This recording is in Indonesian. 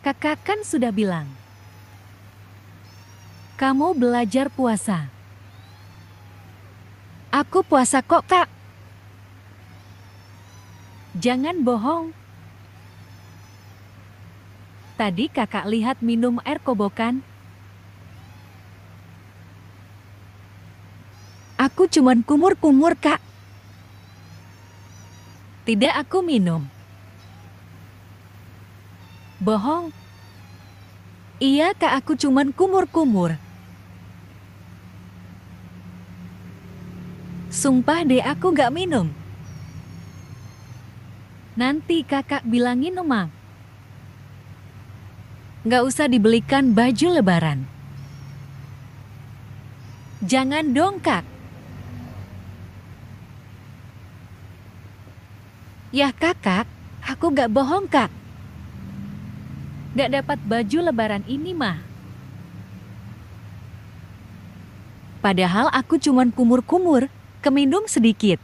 Kakak kan sudah bilang. Kamu belajar puasa. Aku puasa kok, Kak. Jangan bohong. Tadi kakak lihat minum air kobokan. Aku cuman kumur-kumur, Kak. Tidak aku minum. Bohong. Iya kak aku cuman kumur-kumur. Sumpah deh aku gak minum. Nanti kakak bilangin Uma. Gak usah dibelikan baju lebaran. Jangan dong kak. Ya kakak, aku gak bohong kak. Gak dapat baju lebaran ini mah. Padahal aku cuman kumur-kumur, kemindung sedikit.